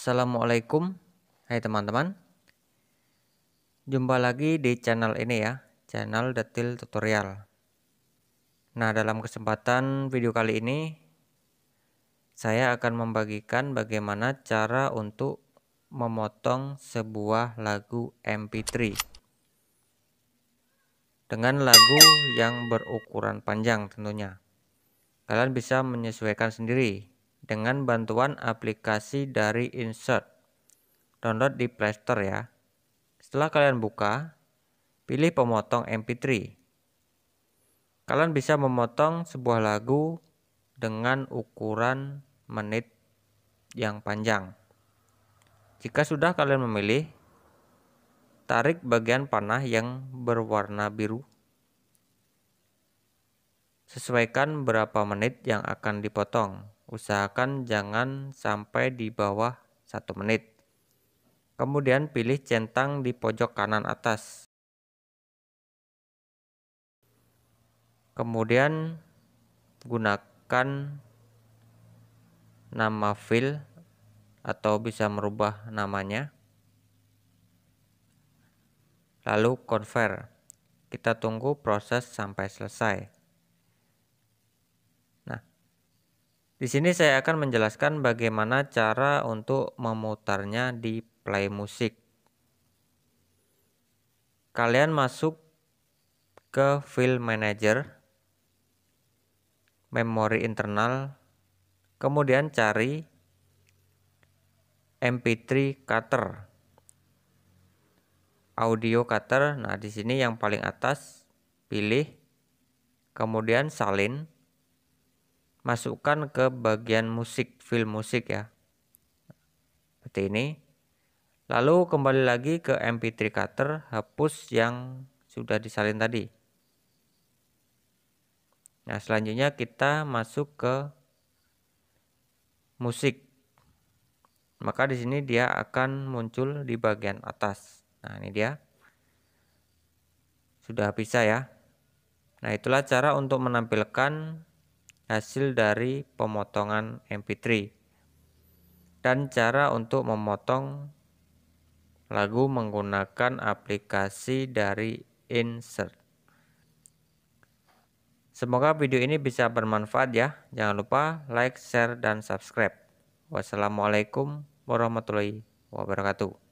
Assalamualaikum, hai teman-teman. Jumpa lagi di channel ini ya, channel Detil Tutorial. Nah, dalam kesempatan video kali ini, saya akan membagikan bagaimana cara untuk memotong sebuah lagu MP3 dengan lagu yang berukuran panjang tentunya. Kalian bisa menyesuaikan sendiri dengan bantuan aplikasi dari Insert. Download di Play Store ya. Setelah kalian buka, pilih pemotong MP3. Kalian bisa memotong sebuah lagu dengan ukuran menit yang panjang. Jika sudah kalian memilih, tarik bagian panah yang berwarna biru. Sesuaikan berapa menit yang akan dipotong. Usahakan jangan sampai di bawah satu menit. Kemudian pilih centang di pojok kanan atas. Kemudian gunakan nama fill atau bisa merubah namanya. Lalu convert. Kita tunggu proses sampai selesai. Di sini saya akan menjelaskan bagaimana cara untuk memutarnya di play musik. Kalian masuk ke file manager, memori internal, kemudian cari MP3 cutter, audio cutter. Nah, di sini yang paling atas pilih, kemudian salin masukkan ke bagian musik, film musik ya. Seperti ini. Lalu kembali lagi ke MP3 cutter, hapus yang sudah disalin tadi. Nah, selanjutnya kita masuk ke musik. Maka di sini dia akan muncul di bagian atas. Nah, ini dia. Sudah bisa ya. Nah, itulah cara untuk menampilkan hasil dari pemotongan MP3 dan cara untuk memotong lagu menggunakan aplikasi dari Insert. Semoga video ini bisa bermanfaat ya. Jangan lupa like, share, dan subscribe. Wassalamualaikum warahmatullahi wabarakatuh.